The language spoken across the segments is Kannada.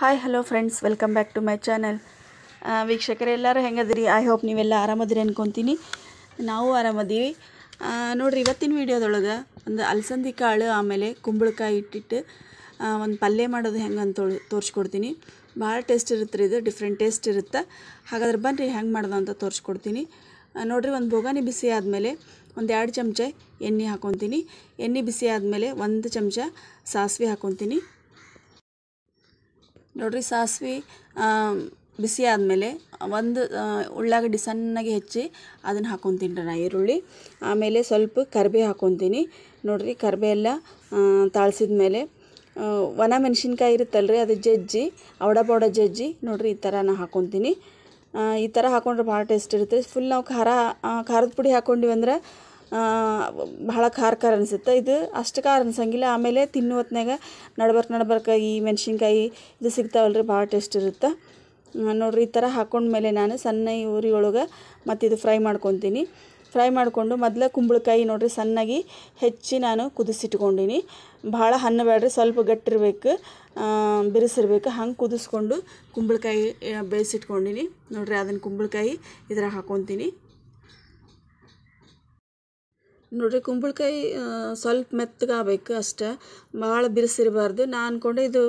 hi hello friends welcome back to my channel ವೀಕ್ಷಕರೇ ಎಲ್ಲರೂ ಹೆಂಗದಿರಿ ಐ ಹೋಪ್ ನೀವೆಲ್ಲ ಆರಾಮದಿರಿ ಅನ್ಕೊತೀನಿ ನಾವು ಆರಾಮದೀವಿ ನೋಡಿರಿ ಇವತ್ತಿನ ವೀಡಿಯೋದೊಳಗೆ ಒಂದು ಅಲಸಂದಿ ಕಾಳು ಆಮೇಲೆ ಕುಂಬಳಕಾಯಿ ಇಟ್ಟಿಟ್ಟು ಒಂದು ಪಲ್ಯ ಮಾಡೋದು ಹೆಂಗೆ ಅಂತ ತೋರಿಸ್ಕೊಡ್ತೀನಿ ಭಾಳ ಟೇಸ್ಟ್ ಇರುತ್ತೆ ರೀ ಇದು ಡಿಫ್ರೆಂಟ್ ಟೇಸ್ಟ್ ಇರುತ್ತೆ ಹಾಗಾದ್ರೆ ಬನ್ನಿರಿ ಹೆಂಗೆ ಮಾಡೋದು ಅಂತ ತೋರಿಸ್ಕೊಡ್ತೀನಿ ನೋಡಿರಿ ಒಂದು ಬೋಗಾನಿ ಬಿಸಿ ಆದಮೇಲೆ ಒಂದು ಎರಡು ಚಮಚ ಎಣ್ಣೆ ಹಾಕೊತೀನಿ ಎಣ್ಣೆ ಬಿಸಿ ಆದಮೇಲೆ ಒಂದು ಚಮಚ ಸಾಸಿವೆ ಹಾಕೊತೀನಿ ನೋಡಿರಿ ಸಾಸಿವೆ ಬಿಸಿ ಆದಮೇಲೆ ಒಂದು ಉಳ್ಳಾಗಡ್ಡಿ ಸಣ್ಣಗೆ ಹೆಚ್ಚಿ ಅದನ್ನು ರೀ ನಾ ಈರುಳ್ಳಿ ಆಮೇಲೆ ಸ್ವಲ್ಪ ಕರಿಬೇವು ಹಾಕ್ಕೊತೀನಿ ನೋಡಿರಿ ಕರಿಬೇ ಎಲ್ಲ ತಾಳ್ಸಿದ ಮೇಲೆ ಒಣ ಮೆಣಸಿನ್ಕಾಯಿ ಇರುತ್ತಲ್ರಿ ಅದು ಜಜ್ಜಿ ಅವಡ ಬೌಡ ಜಜ್ಜಿ ನೋಡ್ರಿ ಈ ಥರ ನಾನು ಹಾಕೊತೀನಿ ಈ ಥರ ಹಾಕೊಂಡ್ರೆ ಭಾಳ ಟೇಸ್ಟ್ ಇರುತ್ತೆ ಫುಲ್ ನಾವು ಖಾರ ಖಾರದ ಪುಡಿ ಹಾಕ್ಕೊಂಡಿವಿ ಬಹಳ ಖಾರ ಖಾರ ಅನಿಸುತ್ತೆ ಇದು ಅಷ್ಟು ಖಾರ ಅನ್ಸಂಗಿಲ್ಲ ಆಮೇಲೆ ತಿನ್ನು ಹೊತ್ನಾಗ ನಡ್ಬರ್ಕ ನಡ್ಬರ್ಕ ಈ ಮೆಣಸಿನ್ಕಾಯಿ ಇದು ಸಿಗ್ತಾವಲ್ರಿ ಭಾಳ ಟೇಸ್ಟ್ ಇರುತ್ತೆ ನೋಡಿರಿ ಈ ಥರ ಹಾಕೊಂಡ್ಮೇಲೆ ನಾನು ಸಣ್ಣ ಉರಿ ಒಳಗೆ ಮತ್ತು ಇದು ಫ್ರೈ ಮಾಡ್ಕೊತೀನಿ ಫ್ರೈ ಮಾಡಿಕೊಂಡು ಮೊದಲ ಕುಂಬಳಕಾಯಿ ನೋಡಿರಿ ಸಣ್ಣಗೆ ಹೆಚ್ಚಿ ನಾನು ಕುದಿಸಿಟ್ಕೊಂಡೀನಿ ಭಾಳ ಹಣ್ಣು ಬೇಡ್ರಿ ಸ್ವಲ್ಪ ಗಟ್ಟಿರ್ಬೇಕು ಬಿರಿಸಿರ್ಬೇಕು ಹಂಗೆ ಕುದಿಸ್ಕೊಂಡು ಕುಂಬಳಕಾಯಿ ಬೇಯಿಸಿಟ್ಕೊಂಡಿನಿ ನೋಡಿರಿ ಅದನ್ನು ಕುಂಬಳಕಾಯಿ ಇದ್ರಾಗ ಹಾಕೊತೀನಿ ನೋಡಿರಿ ಕುಂಬಳಕಾಯಿ ಸ್ವಲ್ಪ ಮೆತ್ತಗಾಗಬೇಕು ಅಷ್ಟೇ ಭಾಳ ಬಿರಿಸಿರಬಾರ್ದು ನಾ ಅಂದ್ಕೊಂಡೆ ಇದು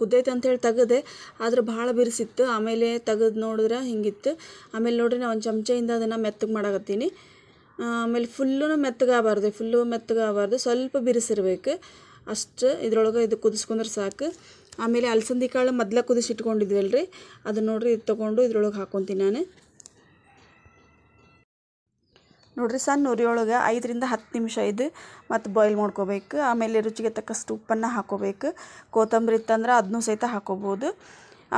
ಕುದ್ದೈತೆ ಅಂಥೇಳಿ ತೆಗೆದೆ ಆದ್ರೆ ಭಾಳ ಬಿರಿಸಿತ್ತು ಆಮೇಲೆ ತೆಗೆದು ನೋಡಿದ್ರೆ ಹಿಂಗಿತ್ತು ಆಮೇಲೆ ನೋಡಿರಿ ನಾನು ಒಂದು ಚಮಚೆಯಿಂದ ಅದನ್ನು ಮೆತ್ತಗೆ ಮಾಡಾಕತ್ತೀನಿ ಆಮೇಲೆ ಫುಲ್ಲು ಮೆತ್ತಗಾಗಬಾರ್ದು ಫುಲ್ಲು ಮೆತ್ತಗಾಗಬಾರ್ದು ಸ್ವಲ್ಪ ಬಿರಿಸಿರ್ಬೇಕು ಅಷ್ಟು ಇದ್ರೊಳಗೆ ಇದು ಕುದಿಸ್ಕೊಂಡ್ರೆ ಸಾಕು ಆಮೇಲೆ ಅಲಸಂದಿ ಕಾಳು ಮೊದಲ ಇಟ್ಕೊಂಡಿದ್ವಿ ಅಲ್ರಿ ಅದು ನೋಡಿರಿ ಇದು ತೊಗೊಂಡು ಇದ್ರೊಳಗೆ ಹಾಕ್ಕೊತೀನಿ ನಾನು ನೋಡಿರಿ ಸಣ್ಣ ಉರಿಯೊಳಗೆ ಐದರಿಂದ ಹತ್ತು ನಿಮಿಷ ಇದು ಮತ್ತು ಬಾಯ್ಲ್ ಮಾಡ್ಕೋಬೇಕು ಆಮೇಲೆ ರುಚಿಗೆ ತಕ್ಕಷ್ಟು ಉಪ್ಪನ್ನು ಹಾಕೋಬೇಕು ಕೊತ್ತಂಬರಿ ಇತ್ತಂದ್ರೆ ಅದನ್ನೂ ಸಹಿತ ಹಾಕೋಬೋದು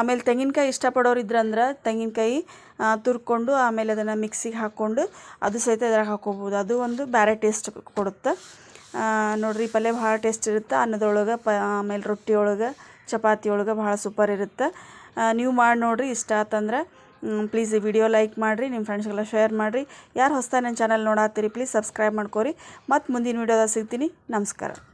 ಆಮೇಲೆ ತೆಂಗಿನಕಾಯಿ ಇಷ್ಟಪಡೋರು ಇದ್ರಂದ್ರೆ ತೆಂಗಿನಕಾಯಿ ತುರ್ಕೊಂಡು ಆಮೇಲೆ ಅದನ್ನು ಮಿಕ್ಸಿಗೆ ಹಾಕ್ಕೊಂಡು ಅದು ಸಹಿತ ಇದ್ರಾಗ ಹಾಕೋಬೋದು ಅದು ಒಂದು ಬೇರೆ ಟೇಸ್ಟ್ ಕೊಡುತ್ತೆ ನೋಡಿರಿ ಪಲ್ಯ ಭಾಳ ಟೇಸ್ಟ್ ಇರುತ್ತೆ ಅನ್ನದೊಳಗೆ ಪ ಆಮೇಲೆ ರೊಟ್ಟಿ ಒಳಗೆ ಚಪಾತಿ ಒಳಗೆ ಭಾಳ ಸೂಪರ್ ಇರುತ್ತೆ ನೀವು ಮಾಡಿ ನೋಡಿರಿ ಇಷ್ಟ ಆತಂದ್ರೆ ಪ್ಲೀಸ್ ಈ ವಿಡಿಯೋ ಲೈಕ್ ಮಾಡಿರಿ ನಿಮ್ಮ ಫ್ರೆಂಡ್ಸ್ಗೆಲ್ಲ ಶೇರ್ ಮಾಡಿರಿ ಯಾರು ಹೊಸ್ತಾ ನನ್ನ ಚಾನಲ್ ನೋಡಾತ್ತೀರಿ ಪ್ಲೀಸ್ ಸಬ್ಸ್ಕ್ರೈಬ್ ಮಾಡ್ಕೊರಿ ಮತ್ತು ಮುಂದಿನ ವೀಡಿಯೋದಾಗ ಸಿಗ್ತೀನಿ ನಮಸ್ಕಾರ